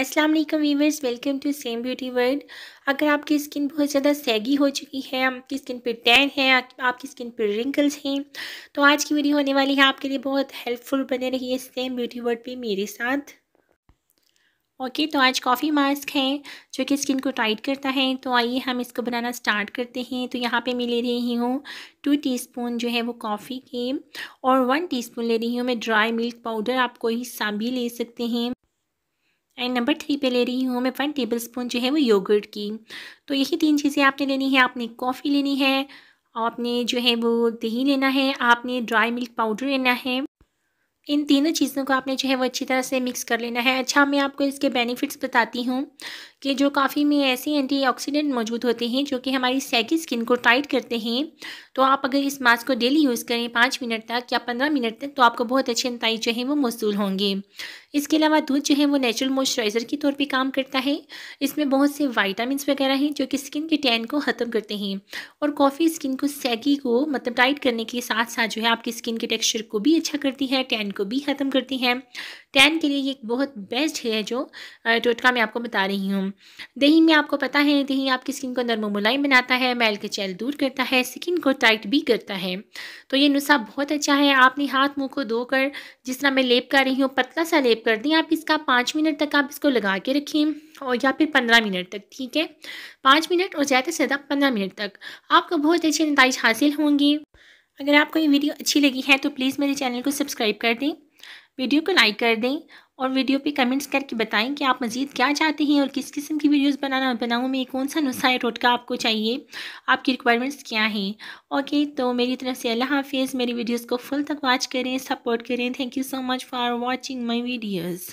अस्सलाम वालेकुम viewers welcome to same beauty world अगर आपकी स्किन बहुत ज़्यादा सैगी हो चुकी है आपकी स्किन पर टैन है आपकी स्किन पर रिंकल्स हैं तो आज की वीडियो होने वाली है आपके लिए बहुत हेल्पफुल बने रही है सेम ब्यूटी वर्ल्ड पे मेरे साथ ओके तो आज कॉफ़ी मास्क है जो कि स्किन को टाइट करता है तो आइए हम इसको बनाना स्टार्ट करते हैं तो यहाँ पे मैं ले रही हूँ टू टीस्पून जो है वो कॉफ़ी के और वन टीस्पून ले रही हूँ मैं ड्राई मिल्क पाउडर आप कोई सा भी ले सकते हैं एंड नंबर थ्री पे ले रही हूँ मैं वन टेबल स्पून जो है वो योगर्ट की तो यही तीन चीज़ें आपने लेनी है आपने कॉफ़ी लेनी है आपने जो है वो दही लेना है आपने ड्राई मिल्क पाउडर लेना है इन तीनों चीज़ों को आपने जो है वो अच्छी तरह से मिक्स कर लेना है अच्छा मैं आपको इसके बेनिफिट्स बताती हूँ कि जो काफ़ी में ऐसे एंटीऑक्सीडेंट मौजूद होते हैं जो कि हमारी सैगी स्किन को टाइट करते हैं तो आप अगर इस मास्क को डेली यूज़ करें पाँच मिनट तक या पंद्रह मिनट तक तो आपको बहुत अच्छे नतज जो हैं वो मौसू होंगे इसके अलावा दूध जो है वो नेचुरल मॉइस्चराइज़र के तौर पे काम करता है इसमें बहुत से वाइटामिन वगैरह हैं जो कि स्किन के टैन को ख़त्म करते हैं और कॉफ़ी स्किन को सैगी को मतलब टाइट करने के साथ साथ जो है आपकी स्किन के टेक्सचर को भी अच्छा करती है टैन को भी ख़त्म करती है टैन के लिए ये बहुत बेस्ट है जो टोटका मैं आपको बता रही हूँ दही में आपको पता है दही आपकी स्किन को नरम मुलायम बनाता है मैल के चैल दूर करता है स्किन को टाइट भी करता है तो ये नुस्खा बहुत अच्छा है आपने हाथ मुंह को धोकर जिस तरह मैं लेप कर रही हूँ पतला सा लेप कर दें आप इसका पाँच मिनट तक आप इसको लगा के रखें और या फिर पंद्रह मिनट तक ठीक है पाँच मिनट और ज़्यादा से ज़्यादा पंद्रह मिनट तक आपको बहुत अच्छे नतज हासिल होंगे अगर आपको ये वीडियो अच्छी लगी है तो प्लीज़ मेरे चैनल को सब्सक्राइब कर दें वीडियो को लाइक कर दें और वीडियो पे कमेंट्स करके बताएं कि आप मज़ीद क्या चाहते हैं और किस किस्म की वीडियोस बनाना बनाऊँ मैं कौन सा नुस्खा टोटका आपको चाहिए आपकी रिक्वायरमेंट्स क्या हैं ओके तो मेरी तरफ से अल्लाह हाफिज़ मेरी वीडियोज़ को फुल तक वॉच करें सपोर्ट करें thank you so much for watching my videos